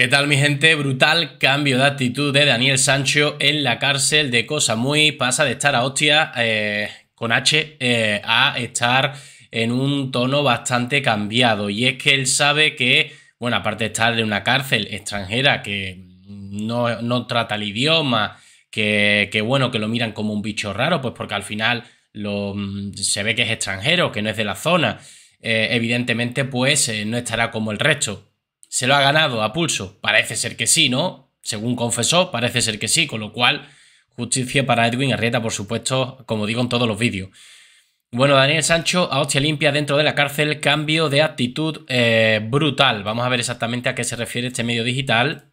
¿Qué tal mi gente? Brutal cambio de actitud de Daniel Sancho en la cárcel de Cosa Muy. Pasa de estar a hostia eh, con H eh, a estar en un tono bastante cambiado. Y es que él sabe que, bueno, aparte de estar en una cárcel extranjera que no, no trata el idioma, que, bueno, que lo miran como un bicho raro, pues porque al final lo, mm, se ve que es extranjero, que no es de la zona. Eh, evidentemente, pues no estará como el resto ¿Se lo ha ganado a pulso? Parece ser que sí, ¿no? Según confesó, parece ser que sí, con lo cual, justicia para Edwin Arrieta, por supuesto, como digo en todos los vídeos. Bueno, Daniel Sancho a hostia limpia dentro de la cárcel, cambio de actitud eh, brutal. Vamos a ver exactamente a qué se refiere este medio digital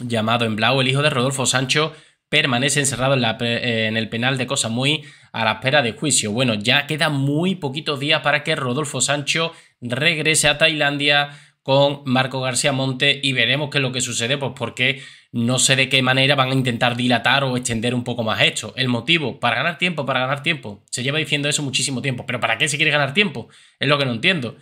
llamado en blau. El hijo de Rodolfo Sancho permanece encerrado en, eh, en el penal de Cosa Muy a la espera de juicio. Bueno, ya quedan muy poquitos días para que Rodolfo Sancho regrese a Tailandia con Marco García Monte y veremos qué es lo que sucede, pues porque no sé de qué manera van a intentar dilatar o extender un poco más esto. El motivo, para ganar tiempo, para ganar tiempo. Se lleva diciendo eso muchísimo tiempo, pero ¿para qué se quiere ganar tiempo? Es lo que no entiendo.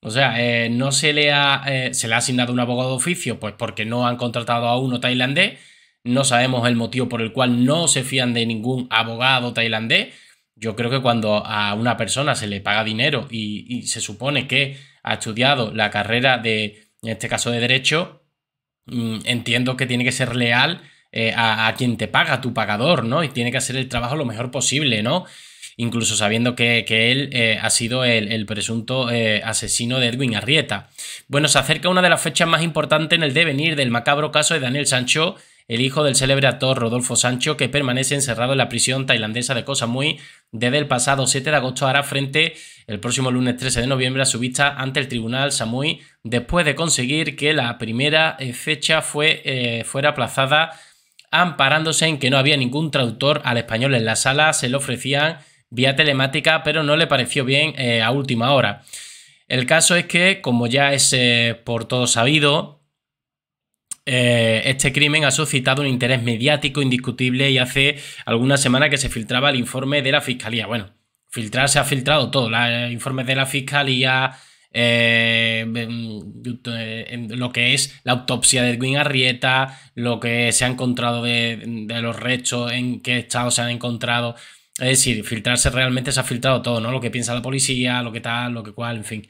O sea, eh, no se le, ha, eh, le ha asignado un abogado de oficio, pues porque no han contratado a uno tailandés. No sabemos el motivo por el cual no se fían de ningún abogado tailandés. Yo creo que cuando a una persona se le paga dinero y se supone que ha estudiado la carrera de, en este caso, de derecho, mm, entiendo que tiene que ser leal eh, a, quien te paga, tu pagador, ¿no? Y tiene que hacer el trabajo lo mejor posible, ¿no? Incluso sabiendo que, él eh, ha sido el, presunto eh, asesino de Edwin Arrieta. Bueno, se acerca una de las fechas más importantes en el devenir del macabro caso de Daniel Sancho, el hijo del célebre actor Rodolfo Sancho, que permanece encerrado en la prisión tailandesa de cosas muy desde el pasado 7 de agosto hará frente el próximo lunes 13 de noviembre a su vista ante el tribunal Samui después de conseguir que la primera eh, fecha fue, eh, fuera aplazada amparándose en que no había ningún traductor al español en la sala, se le ofrecían vía telemática, pero no le pareció bien eh, a última hora. El caso es que, como ya es por todo sabido, eh, este crimen ha suscitado un interés mediático indiscutible y hace algunas semanas que se filtraba el informe de la Fiscalía. Bueno, filtrarse se ha filtrado todo, los eh, informes de la Fiscalía, eh, mm, lo que es la autopsia de Edwin Arrieta, lo que se ha encontrado de, los restos, en qué estado se han encontrado. Es decir, filtrarse realmente se ha filtrado todo, ¿no? Lo que piensa la policía, lo que tal, lo que cual, en fin.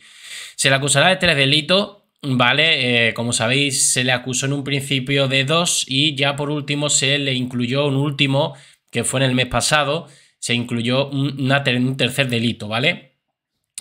Se le acusará de tres delitos ¿vale? Eh, como sabéis, se le acusó en un principio de dos y ya por último se le incluyó un último, que fue en el mes pasado, se incluyó un tercer delito, ¿vale?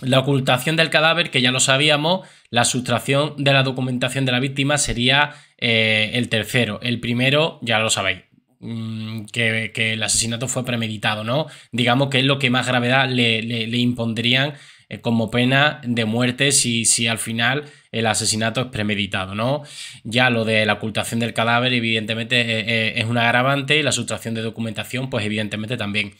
La ocultación del cadáver, que ya lo sabíamos, la sustracción de la documentación de la víctima sería eh, el tercero. El primero, ya lo sabéis, mm, que, el asesinato fue premeditado, ¿no? Digamos que es lo que más gravedad le impondrían eh, como pena de muerte si, si al final el asesinato es premeditado, ¿no? Ya lo de la ocultación del cadáver, evidentemente, eh, eh, es un agravante y la sustracción de documentación, pues evidentemente también.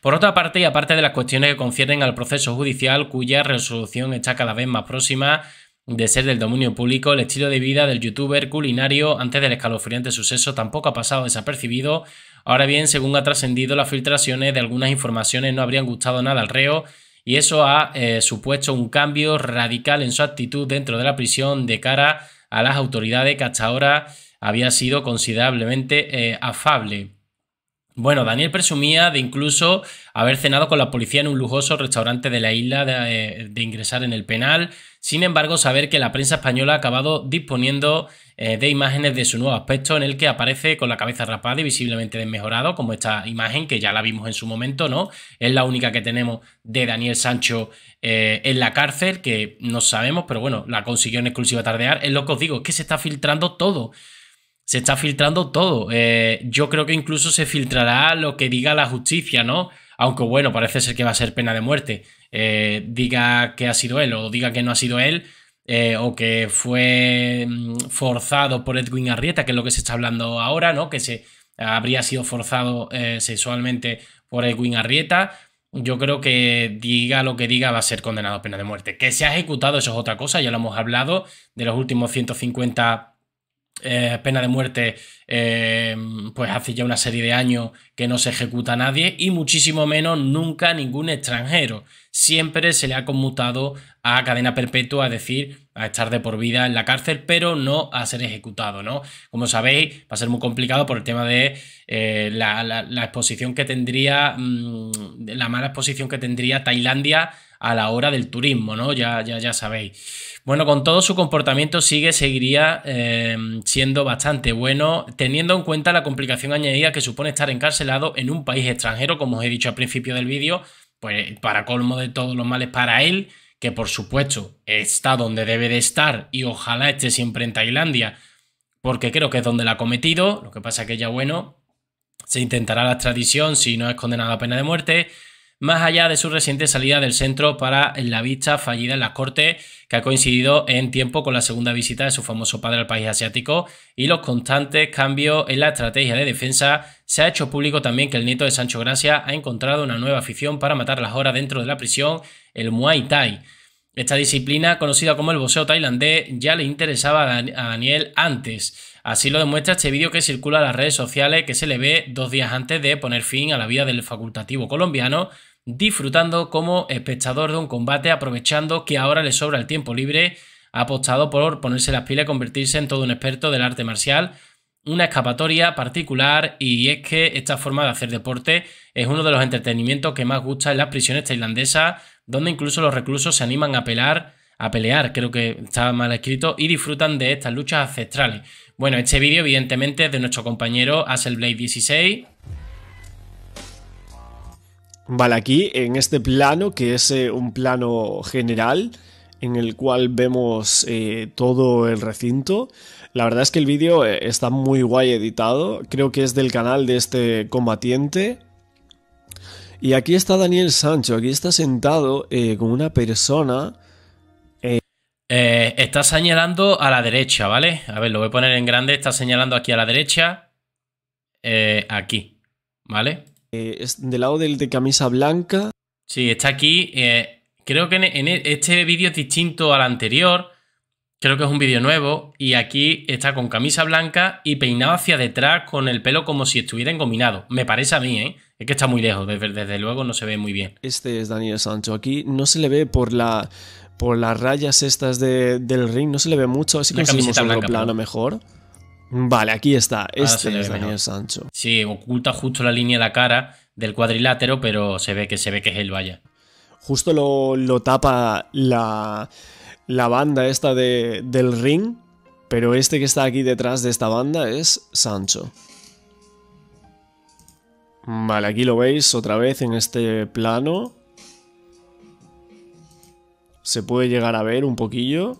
Por otra parte, y aparte de las cuestiones que conciernen al proceso judicial, cuya resolución está cada vez más próxima de ser del dominio público, el estilo de vida del youtuber culinario antes del escalofriante suceso tampoco ha pasado desapercibido. Ahora bien, según ha trascendido, las filtraciones de algunas informaciones no habrían gustado nada al reo, y eso ha eh, supuesto un cambio radical en su actitud dentro de la prisión de cara a las autoridades que hasta ahora había sido considerablemente eh, afable. Bueno, Daniel presumía de incluso haber cenado con la policía en un lujoso restaurante de la isla de, eh, ingresar en el penal, sin embargo saber que la prensa española ha acabado disponiendo eh, de imágenes de su nuevo aspecto en el que aparece con la cabeza rapada y visiblemente desmejorado, como esta imagen que ya la vimos en su momento, ¿no? Es la única que tenemos de Daniel Sancho eh, en la cárcel, que no sabemos, pero bueno, la consiguió en exclusiva tardear. Es lo que os digo, es que se está filtrando todo se está filtrando todo. Eh, yo creo que incluso se filtrará lo que diga la justicia, ¿no? Aunque bueno, parece ser que va a ser pena de muerte. Eh, diga que ha sido él o diga que no ha sido él. Eh, o que fue mm, forzado por Edwin Arrieta, que es lo que se está hablando ahora, ¿no? Que se habría sido forzado sexualmente por Edwin Arrieta. Yo creo que diga lo que diga va a ser condenado a pena de muerte. Que se ha ejecutado, eso es otra cosa, ya lo hemos hablado, de los últimos 150 eh, pena de muerte, eh, pues hace ya una serie de años que no se ejecuta nadie y muchísimo menos nunca ningún extranjero. Siempre se le ha conmutado a cadena perpetua, es decir, a estar de por vida en la cárcel, pero no a ser ejecutado, ¿no? Como sabéis, va a ser muy complicado por el tema de eh, la, exposición que tendría, mm, la mala exposición que tendría Tailandia a la hora del turismo, ¿no? Ya, ya, ya sabéis. Bueno, con todo su comportamiento sigue, seguiría em, siendo bastante bueno, teniendo en cuenta la complicación añadida que supone estar encarcelado en un país extranjero, como os he dicho al principio del vídeo, pues para colmo de todos los males para él, que por supuesto está donde debe de estar y ojalá esté siempre en Tailandia, porque creo que es donde la ha cometido, lo que pasa que ya bueno, se intentará la extradición si no es condenado a pena de muerte más allá de su reciente salida del centro para la vista fallida en la corte, que ha coincidido en tiempo con la segunda visita de su famoso padre al país asiático y los constantes cambios en la estrategia de defensa, se ha hecho público también que el nieto de Sancho Gracia ha encontrado una nueva afición para matar las horas dentro de la prisión, el Muay Thai. Esta disciplina, conocida como el boxeo tailandés, ya le interesaba a Daniel antes. Así lo demuestra este vídeo que circula en las redes sociales que se le ve dos días antes de poner fin a la vida del facultativo colombiano disfrutando como espectador de un combate, aprovechando que ahora le sobra el tiempo libre, ha apostado por ponerse las pilas y convertirse en todo un experto del arte marcial, una escapatoria particular y es que esta forma de hacer deporte es uno de los entretenimientos que más gusta en las prisiones tailandesas, donde incluso los reclusos se animan a pelar, a pelear, creo que está mal escrito, y disfrutan de estas luchas ancestrales. Bueno, este vídeo evidentemente es de nuestro compañero blade 16 Vale, aquí en este plano, que es eh, un plano general, en el cual vemos eh, todo el recinto. La verdad es que el vídeo eh, está muy guay editado, creo que es del canal de este combatiente. Y aquí está Daniel Sancho, aquí está sentado con una persona... está señalando a la derecha, ¿vale? A ver, lo voy a poner en grande, está señalando aquí a la derecha, aquí, ¿vale? Eh, del lado del de camisa blanca. Sí, está aquí. Eh, creo que en, e, este vídeo es distinto al anterior. Creo que es un vídeo nuevo. Y aquí está con camisa blanca y peinado hacia detrás con el pelo como si estuviera engominado. Me parece a mí, ¿eh? Es que está muy lejos. Desde, luego no se ve muy bien. Este es Daniel Sancho. Aquí no se le ve por la. Por las rayas estas del ring no se le ve mucho, así si un en plano mejor. Vale, aquí está. Este es Sancho. Sí, oculta justo la línea de la cara del cuadrilátero, pero se ve que se ve que es él, vaya. Justo lo, tapa la, banda esta de, del ring, pero este que está aquí detrás de esta banda es Sancho. Vale, aquí lo veis otra vez en este plano. Se puede llegar a ver un poquillo.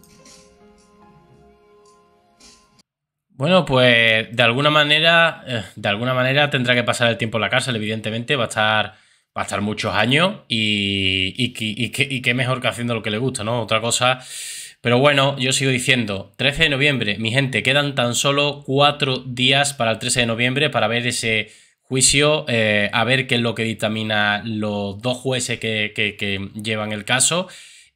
Bueno, pues de alguna manera, eh, de alguna manera tendrá que pasar el tiempo en la cárcel, evidentemente, va a estar, va a estar muchos años y, qué mejor que haciendo lo que le gusta, ¿no? Otra cosa. Pero bueno, yo sigo diciendo, 13 de noviembre, mi gente, quedan tan solo cuatro días para el 13 de noviembre para ver ese juicio, eh, a ver qué es lo que dictamina los dos jueces que, que llevan el caso.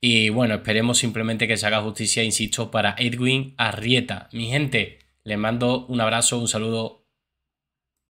Y bueno, esperemos simplemente que se haga justicia, insisto, para Edwin Arrieta. Mi gente, les mando un abrazo, un saludo